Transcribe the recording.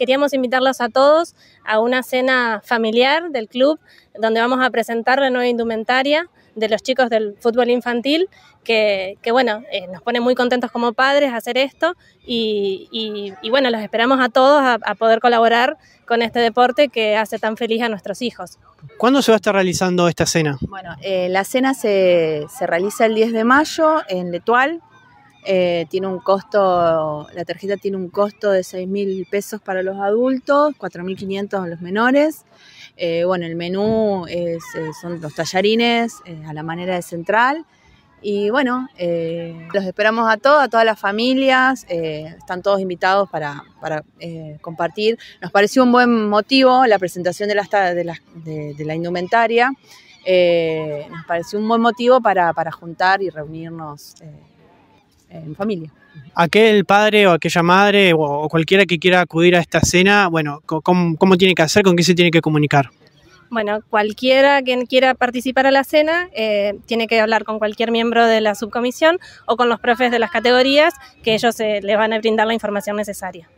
queríamos invitarlos a todos a una cena familiar del club donde vamos a presentar la nueva indumentaria de los chicos del fútbol infantil, que, bueno, eh, nos pone muy contentos como padres hacer esto y, bueno, los esperamos a todos a, poder colaborar con este deporte que hace tan feliz a nuestros hijos. ¿Cuándo se va a estar realizando esta cena? Bueno, eh, la cena se, se realiza el 10 de mayo en Letual, eh, tiene un costo, la tarjeta tiene un costo de 6 mil pesos para los adultos, 4.500 a los menores. Eh, bueno, el menú eh, son los tallarines a la manera de central. Y bueno, los esperamos a todos, a todas las familias, están todos invitados para, para compartir. Nos pareció un buen motivo la presentación de, de, la, la indumentaria, nos pareció un buen motivo para, para juntar y reunirnos en familia. Aquel padre o aquella madre o cualquiera que quiera acudir a esta cena, bueno, ¿cómo, tiene que hacer? ¿Con qué se tiene que comunicar? Bueno, cualquiera quien quiera participar a la cena eh, tiene que hablar con cualquier miembro de la subcomisión o con los profes de las categorías que ellos eh, le van a brindar la información necesaria.